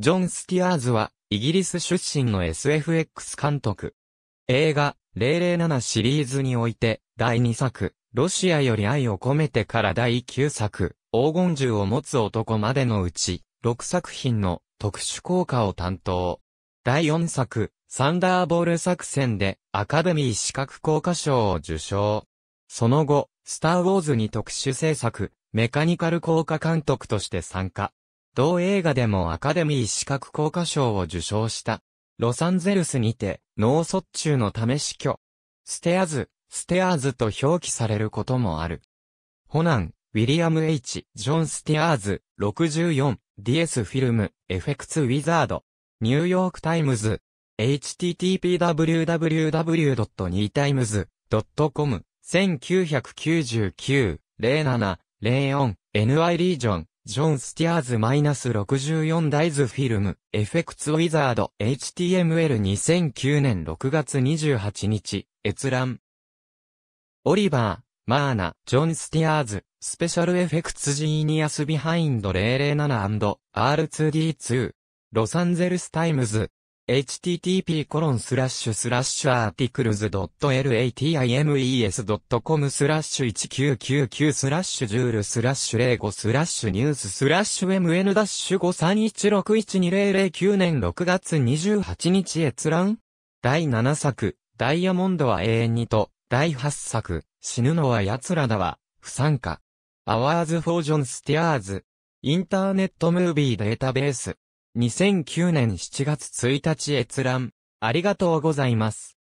ジョン・スティアーズは、イギリス出身の SFX 監督。映画、007シリーズにおいて、第2作、ロシアより愛を込めてから第9作、黄金銃を持つ男までのうち、6作品の特殊効果を担当。第4作、サンダーボール作戦でアカデミー資格効果賞を受賞。その後、スターウォーズに特殊制作、メカニカル効果監督として参加。同映画でもアカデミー資格効果賞を受賞した。ロサンゼルスにて、脳卒中のため死去。ステアズ、ステアーズと表記されることもある。ホナン、ウィリアム H、ジョン・ステアーズ、64、DS フィルム、エフェクツ・ウィザード、ニューヨーク・タイムズ、http://www.newtimes.com、1999-07-04、NI リージョン。ジョン・スティアーズ -64 ダイズフィルム、エフェクツウィザード、HTML2009 年6月28日、閲覧。オリバー、マーナ、ジョン・スティアーズ、スペシャルエフェクツジーニアスビハインド 007&R2D2、ロサンゼルスタイムズ、http コロンスラッシュスラッシュアーティクルズ .latimes.com スラッシュ1999スラッシュジュールスラッシュ05スラッシュニューススラッシュ mn-53161209 年6月28日閲覧第7作、ダイヤモンドは永遠にと、第8作、死ぬのは奴らだわ、不参加。アワーズ・フォージョン・スティアーズ。インターネットムービーデータベース。2009年7月1日閲覧、ありがとうございます。